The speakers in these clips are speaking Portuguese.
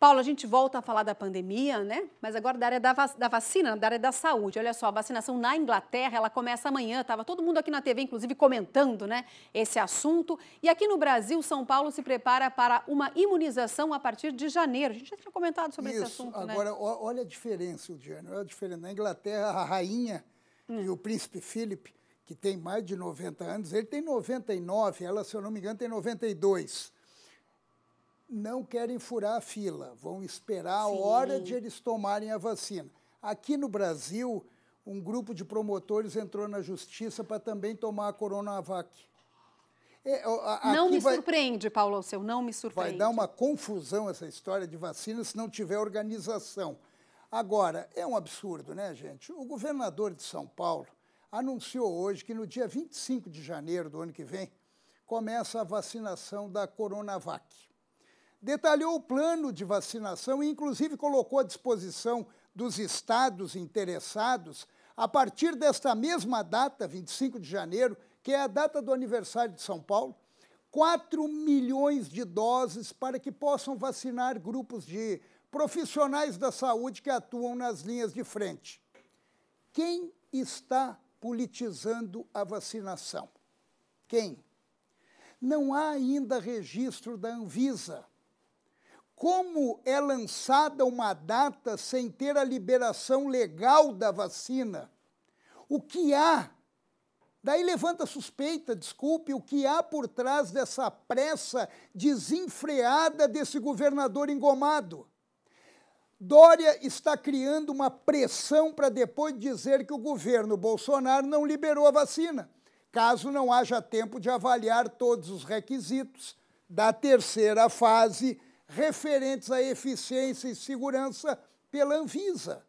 Paulo, a gente volta a falar da pandemia, né? Mas agora da área da, da vacina, da área da saúde. Olha só, a vacinação na Inglaterra, ela começa amanhã. Estava todo mundo aqui na TV, inclusive, comentando né, esse assunto. E aqui no Brasil, São Paulo se prepara para uma imunização a partir de janeiro. A gente já tinha comentado sobre Isso, esse assunto, agora, né? Agora, olha a diferença, Diana. Olha a diferença. Na Inglaterra, a rainha hum. e o príncipe Philip, que tem mais de 90 anos, ele tem 99, ela, se eu não me engano, tem 92 não querem furar a fila, vão esperar Sim. a hora de eles tomarem a vacina. Aqui no Brasil, um grupo de promotores entrou na justiça para também tomar a Coronavac. É, a, não me vai, surpreende, Paulo Alceu, não me surpreende. Vai dar uma confusão essa história de vacina se não tiver organização. Agora, é um absurdo, né, gente? O governador de São Paulo anunciou hoje que no dia 25 de janeiro do ano que vem começa a vacinação da Coronavac detalhou o plano de vacinação e, inclusive, colocou à disposição dos estados interessados, a partir desta mesma data, 25 de janeiro, que é a data do aniversário de São Paulo, 4 milhões de doses para que possam vacinar grupos de profissionais da saúde que atuam nas linhas de frente. Quem está politizando a vacinação? Quem? Não há ainda registro da Anvisa como é lançada uma data sem ter a liberação legal da vacina? O que há? Daí levanta suspeita, desculpe, o que há por trás dessa pressa desenfreada desse governador engomado? Dória está criando uma pressão para depois dizer que o governo Bolsonaro não liberou a vacina, caso não haja tempo de avaliar todos os requisitos da terceira fase referentes à eficiência e segurança pela Anvisa.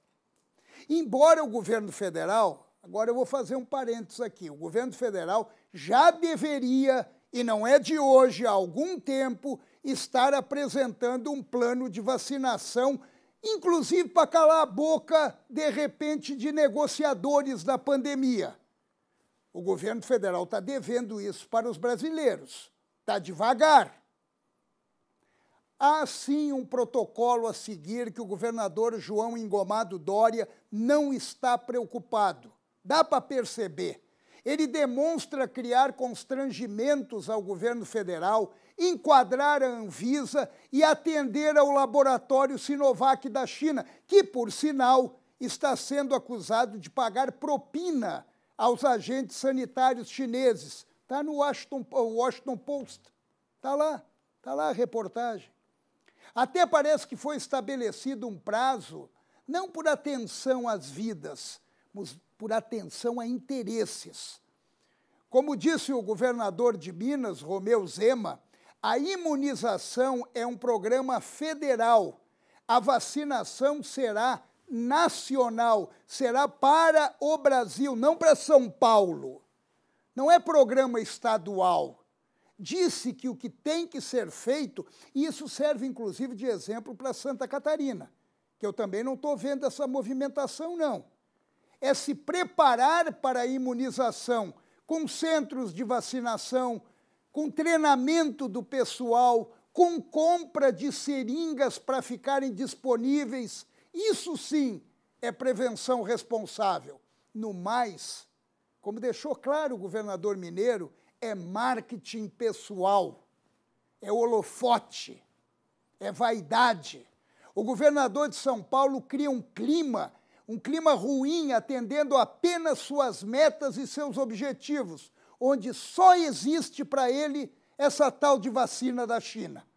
Embora o governo federal, agora eu vou fazer um parênteses aqui, o governo federal já deveria, e não é de hoje, há algum tempo, estar apresentando um plano de vacinação, inclusive para calar a boca, de repente, de negociadores da pandemia. O governo federal está devendo isso para os brasileiros. Está devagar. Há sim um protocolo a seguir que o governador João Engomado Dória não está preocupado. Dá para perceber. Ele demonstra criar constrangimentos ao governo federal, enquadrar a Anvisa e atender ao laboratório Sinovac da China, que, por sinal, está sendo acusado de pagar propina aos agentes sanitários chineses. Está no Washington, Washington Post. Está lá, está lá a reportagem. Até parece que foi estabelecido um prazo, não por atenção às vidas, mas por atenção a interesses. Como disse o governador de Minas, Romeu Zema, a imunização é um programa federal. A vacinação será nacional, será para o Brasil, não para São Paulo. Não é programa estadual disse que o que tem que ser feito, e isso serve inclusive de exemplo para Santa Catarina, que eu também não estou vendo essa movimentação, não. É se preparar para a imunização, com centros de vacinação, com treinamento do pessoal, com compra de seringas para ficarem disponíveis. Isso sim é prevenção responsável. No mais, como deixou claro o governador mineiro, é marketing pessoal, é holofote, é vaidade. O governador de São Paulo cria um clima, um clima ruim, atendendo apenas suas metas e seus objetivos, onde só existe para ele essa tal de vacina da China.